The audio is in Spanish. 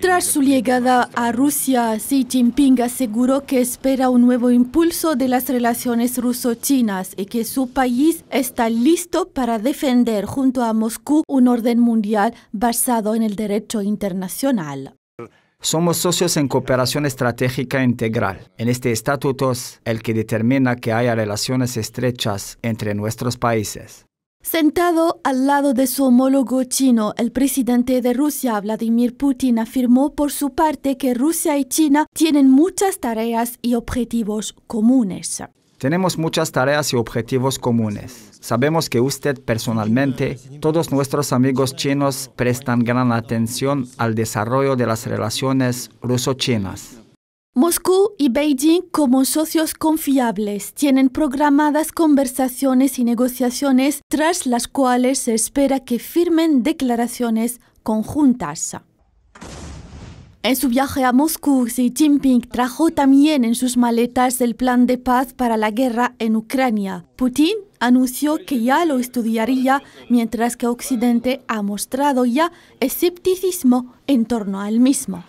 Tras su llegada a Rusia, Xi Jinping aseguró que espera un nuevo impulso de las relaciones ruso-chinas y que su país está listo para defender junto a Moscú un orden mundial basado en el derecho internacional. Somos socios en cooperación estratégica integral. En este estatuto es el que determina que haya relaciones estrechas entre nuestros países. Sentado al lado de su homólogo chino, el presidente de Rusia, Vladimir Putin, afirmó por su parte que Rusia y China tienen muchas tareas y objetivos comunes. Tenemos muchas tareas y objetivos comunes. Sabemos que usted personalmente, todos nuestros amigos chinos prestan gran atención al desarrollo de las relaciones ruso-chinas. Moscú y Beijing, como socios confiables, tienen programadas conversaciones y negociaciones tras las cuales se espera que firmen declaraciones conjuntas. En su viaje a Moscú, Xi Jinping trajo también en sus maletas el plan de paz para la guerra en Ucrania. Putin anunció que ya lo estudiaría, mientras que Occidente ha mostrado ya escepticismo en torno al mismo.